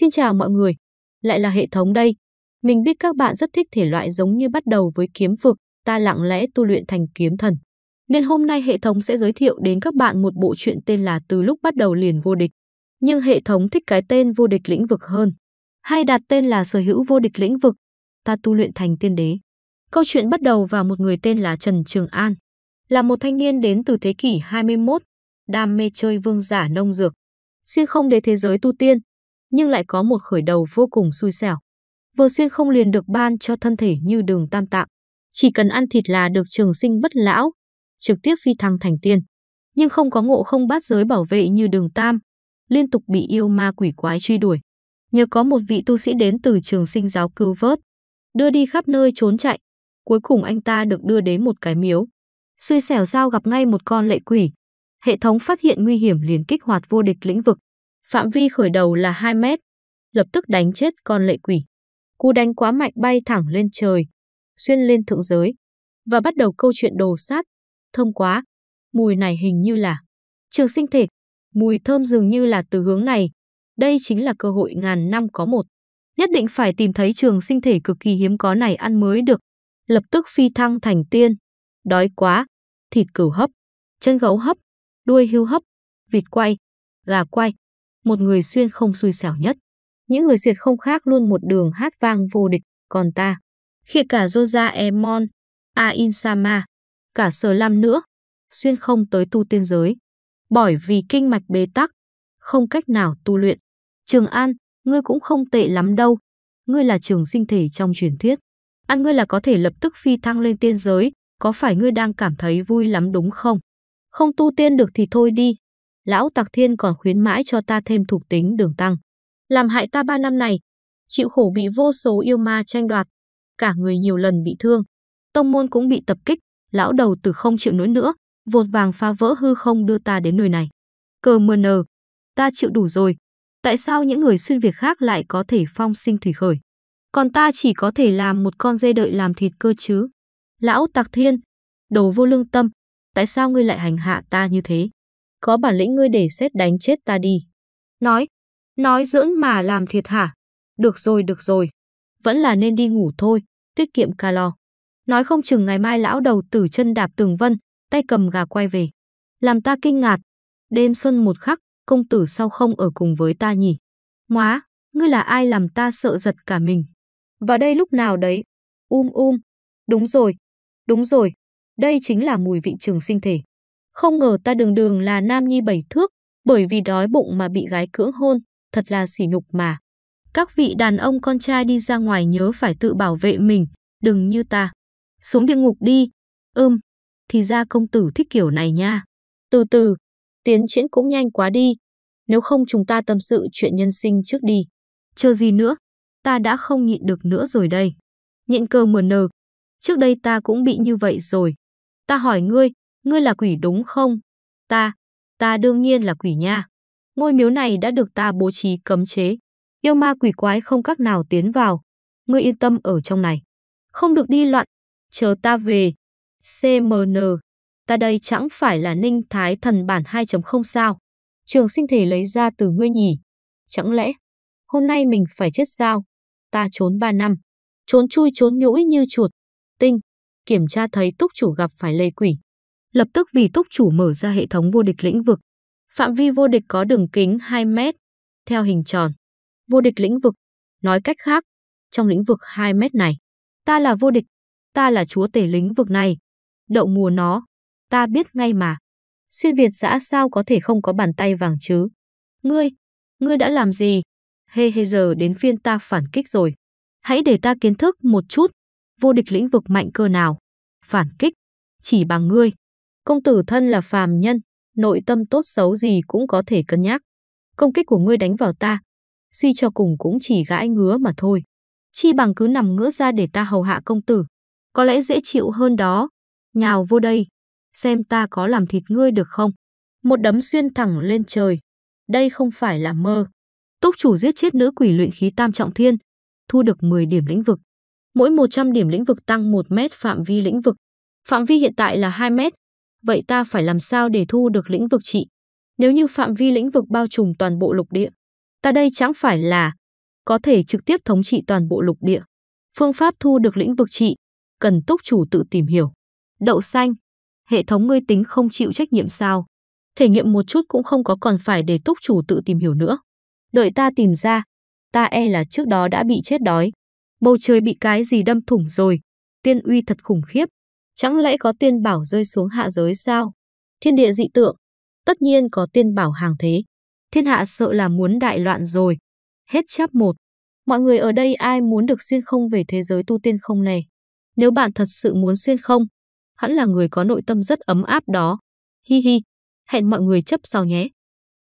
Xin chào mọi người, lại là hệ thống đây. Mình biết các bạn rất thích thể loại giống như bắt đầu với kiếm vực, ta lặng lẽ tu luyện thành kiếm thần. Nên hôm nay hệ thống sẽ giới thiệu đến các bạn một bộ truyện tên là Từ lúc bắt đầu liền vô địch. Nhưng hệ thống thích cái tên vô địch lĩnh vực hơn, hay đặt tên là sở hữu vô địch lĩnh vực, ta tu luyện thành tiên đế. Câu chuyện bắt đầu vào một người tên là Trần Trường An, là một thanh niên đến từ thế kỷ 21, đam mê chơi vương giả nông dược. Xuyên không để thế giới tu tiên, nhưng lại có một khởi đầu vô cùng xui xẻo. Vừa xuyên không liền được ban cho thân thể như đường tam tạng. Chỉ cần ăn thịt là được trường sinh bất lão, trực tiếp phi thăng thành tiên. Nhưng không có ngộ không bát giới bảo vệ như đường tam, liên tục bị yêu ma quỷ quái truy đuổi. Nhờ có một vị tu sĩ đến từ trường sinh giáo cứu vớt, đưa đi khắp nơi trốn chạy, cuối cùng anh ta được đưa đến một cái miếu. Xui xẻo sao gặp ngay một con lệ quỷ. Hệ thống phát hiện nguy hiểm liền kích hoạt vô địch lĩnh vực phạm vi khởi đầu là 2 mét, lập tức đánh chết con lệ quỷ. Cú đánh quá mạnh bay thẳng lên trời, xuyên lên thượng giới và bắt đầu câu chuyện đồ sát. Thơm quá, mùi này hình như là trường sinh thể, mùi thơm dường như là từ hướng này. Đây chính là cơ hội ngàn năm có một. Nhất định phải tìm thấy trường sinh thể cực kỳ hiếm có này ăn mới được. Lập tức phi thăng thành tiên. Đói quá, thịt cừu hấp, chân gấu hấp, đuôi hưu hấp, vịt quay, gà quay một người xuyên không xui xẻo nhất. Những người xuyên không khác luôn một đường hát vang vô địch, còn ta, khi cả Joja Emon, Ain Sama, cả Sở Lam nữa, xuyên không tới tu tiên giới. Bởi vì kinh mạch bế tắc, không cách nào tu luyện. Trường An, ngươi cũng không tệ lắm đâu. Ngươi là trường sinh thể trong truyền thuyết. Ăn ngươi là có thể lập tức phi thăng lên tiên giới, có phải ngươi đang cảm thấy vui lắm đúng không? Không tu tiên được thì thôi đi, lão Tạc Thiên còn khuyến mãi cho ta thêm thuộc tính đường tăng. Làm hại ta ba năm này, chịu khổ bị vô số yêu ma tranh đoạt, cả người nhiều lần bị thương. Tông môn cũng bị tập kích, lão đầu tử không chịu nổi nữa, vột vàng phá vỡ hư không đưa ta đến nơi này. Cờ mờ nờ, ta chịu đủ rồi. Tại sao những người xuyên việc khác lại có thể phong sinh thủy khởi? Còn ta chỉ có thể làm một con dê đợi làm thịt cơ chứ. Lão Tạc Thiên, đồ vô lương tâm, tại sao ngươi lại hành hạ ta như thế? có bản lĩnh ngươi để xét đánh chết ta đi. Nói, nói dưỡng mà làm thiệt hả? Được rồi, được rồi. Vẫn là nên đi ngủ thôi, tiết kiệm calo. Nói không chừng ngày mai lão đầu tử chân đạp tường vân, tay cầm gà quay về. Làm ta kinh ngạc. Đêm xuân một khắc, công tử sau không ở cùng với ta nhỉ? Móa, ngươi là ai làm ta sợ giật cả mình? Và đây lúc nào đấy? Um um. Đúng rồi, đúng rồi. Đây chính là mùi vị trường sinh thể. Không ngờ ta đường đường là nam nhi bảy thước, bởi vì đói bụng mà bị gái cưỡng hôn, thật là sỉ nhục mà. Các vị đàn ông con trai đi ra ngoài nhớ phải tự bảo vệ mình, đừng như ta. Xuống địa ngục đi. Ưm, thì ra công tử thích kiểu này nha. Từ từ, tiến triển cũng nhanh quá đi. Nếu không chúng ta tâm sự chuyện nhân sinh trước đi. Chờ gì nữa, ta đã không nhịn được nữa rồi đây. Nhịn cơ mờ nờ, trước đây ta cũng bị như vậy rồi. Ta hỏi ngươi, Ngươi là quỷ đúng không? Ta, ta đương nhiên là quỷ nha. Ngôi miếu này đã được ta bố trí cấm chế. Yêu ma quỷ quái không các nào tiến vào. Ngươi yên tâm ở trong này. Không được đi loạn. Chờ ta về. CMN. Ta đây chẳng phải là ninh thái thần bản 2.0 sao. Trường sinh thể lấy ra từ ngươi nhỉ. Chẳng lẽ hôm nay mình phải chết sao? Ta trốn 3 năm. Trốn chui trốn nhũi như chuột. Tinh. Kiểm tra thấy túc chủ gặp phải lê quỷ lập tức vì túc chủ mở ra hệ thống vô địch lĩnh vực. Phạm vi vô địch có đường kính 2 mét, theo hình tròn. Vô địch lĩnh vực, nói cách khác, trong lĩnh vực 2 mét này, ta là vô địch, ta là chúa tể lĩnh vực này. Đậu mùa nó, ta biết ngay mà. Xuyên Việt xã sao có thể không có bàn tay vàng chứ? Ngươi, ngươi đã làm gì? Hê hê giờ đến phiên ta phản kích rồi. Hãy để ta kiến thức một chút, vô địch lĩnh vực mạnh cơ nào. Phản kích, chỉ bằng ngươi. Công tử thân là phàm nhân, nội tâm tốt xấu gì cũng có thể cân nhắc. Công kích của ngươi đánh vào ta, suy cho cùng cũng chỉ gãi ngứa mà thôi. Chi bằng cứ nằm ngửa ra để ta hầu hạ công tử. Có lẽ dễ chịu hơn đó. Nhào vô đây, xem ta có làm thịt ngươi được không? Một đấm xuyên thẳng lên trời. Đây không phải là mơ. Túc chủ giết chết nữ quỷ luyện khí tam trọng thiên, thu được 10 điểm lĩnh vực. Mỗi 100 điểm lĩnh vực tăng 1 mét phạm vi lĩnh vực. Phạm vi hiện tại là 2 mét, vậy ta phải làm sao để thu được lĩnh vực trị? Nếu như phạm vi lĩnh vực bao trùm toàn bộ lục địa, ta đây chẳng phải là có thể trực tiếp thống trị toàn bộ lục địa. Phương pháp thu được lĩnh vực trị cần túc chủ tự tìm hiểu. Đậu xanh, hệ thống ngươi tính không chịu trách nhiệm sao? Thể nghiệm một chút cũng không có còn phải để túc chủ tự tìm hiểu nữa. Đợi ta tìm ra, ta e là trước đó đã bị chết đói. Bầu trời bị cái gì đâm thủng rồi, tiên uy thật khủng khiếp chẳng lẽ có tiên bảo rơi xuống hạ giới sao? Thiên địa dị tượng, tất nhiên có tiên bảo hàng thế. Thiên hạ sợ là muốn đại loạn rồi. Hết cháp một. Mọi người ở đây ai muốn được xuyên không về thế giới tu tiên không này? Nếu bạn thật sự muốn xuyên không, hẳn là người có nội tâm rất ấm áp đó. Hi hi, hẹn mọi người chấp sau nhé.